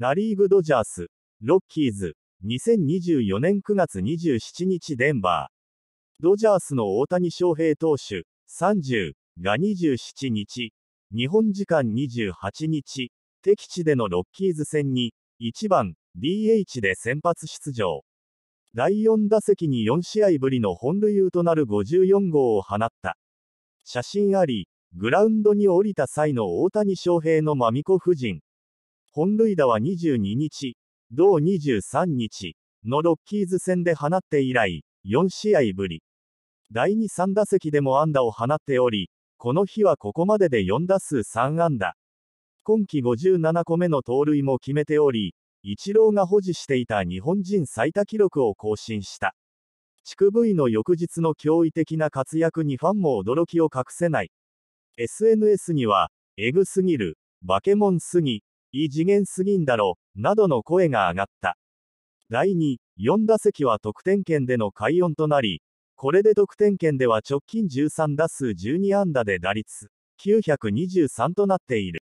ラリーグドジャース、ロッキーズ、2024年9月27日デンバー。ドジャースの大谷翔平投手、30が27日、日本時間28日、敵地でのロッキーズ戦に、1番 DH で先発出場。第4打席に4試合ぶりの本塁打となる54号を放った。写真あり、グラウンドに降りた際の大谷翔平のマミコ夫人、本塁打は22日、同23日のロッキーズ戦で放って以来、4試合ぶり。第2、3打席でも安打を放っており、この日はここまでで4打数3安打。今季57個目の盗塁も決めており、イチローが保持していた日本人最多記録を更新した。地区 V の翌日の驚異的な活躍にファンも驚きを隠せない。SNS には、えぐすぎる、バケモンすぎ、異次元すぎんだろ、などの声が上がった。第2、4打席は得点圏での快音となり、これで得点圏では直近13打数12安打で打率923となっている。